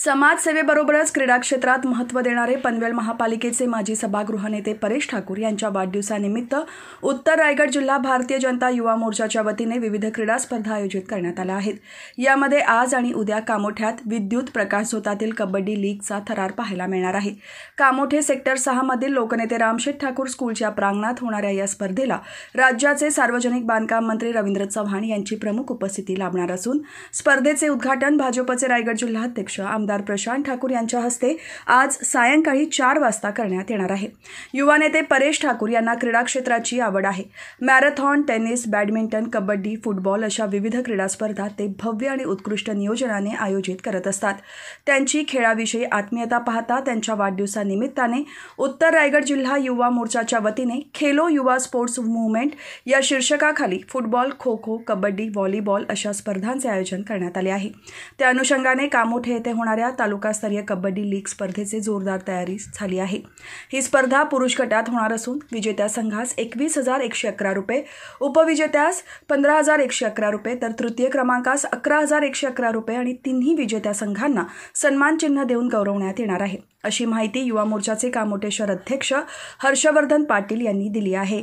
समाजसेवेबरोबरच क्रीडा क्षेत्रात महत्त्व देणारे पनवेल महापालिकेचे माजी सभागृह नेते परेश ठाकूर यांच्या वाढदिवसानिमित्त उत्तर रायगड जिल्हा भारतीय जनता युवा मोर्चाच्या वतीने विविध क्रीडा स्पर्धा आयोजित करण्यात आल्या आहेत यामध्ये आज आणि उद्या कामोठ्यात विद्युत प्रकाश धोतातील कबड्डी लीगचा थरार पाहायला मिळणार आहे कामोठे सेक्टर सहामधील लोकनेते रामशेठ ठाकूर स्कूलच्या प्रांगणात होणाऱ्या या स्पर्धेला राज्याचे सार्वजनिक बांधकाम मंत्री रवींद्र चव्हाण यांची प्रमुख उपस्थिती लाभणार असून स्पर्धेचे उद्घाटन भाजपचे रायगड जिल्हाध्यक्ष आमदार प्रशांत ठाकूर यांच्या हस्ते आज सायंकाळी चार वाजता करण्यात येणार आहे युवा नेते परेश ठाकूर यांना क्रीडा क्षेत्राची आवड आहे marathon tennis badminton kabaddi football अशा विविध क्रीडा स्पर्धा ते भव्य आणि उत्कृष्ट नियोजनाने आयोजित करत असतात त्यांची खेळाविषयी आत्मीयता पाहता त्यांच्या वाढदिवसानिमित्ताने उत्तर रायगड जिल्हा युवा मोर्चाच्या वतीने खेलो युवा स्पोर्ट्स मुवमेंट या शीर्षकाखाली फुटबॉल खो खो कबड्डी व्हॉलीबॉल अशा स्पर्धांचे आयोजन करण्यात आले आहे त्या अनुषंगाने कामोठे येथे होणार होणाऱ्या तालुकास्तरीय कबड्डी लीग स्पर्धेचे जोरदार तयारी झाली आहे ही स्पर्धा पुरुष गटात होणार असून विजेत्या संघास एकवीस हजार एकशे अकरा रुपये उपविजेत्यास पंधरा हजार एकशे अकरा रुपये तर तृतीय क्रमांकास अकरा हजार एकशे अकरा रुपये आणि तिन्ही विजेत्या संघांना सन्मान चिन्ह देऊन गौरवण्यात येणार आहे अशी माहिती युवा मोर्चाचे कामोटेश्वर अध्यक्ष हर्षवर्धन पाटील यांनी दिली आहे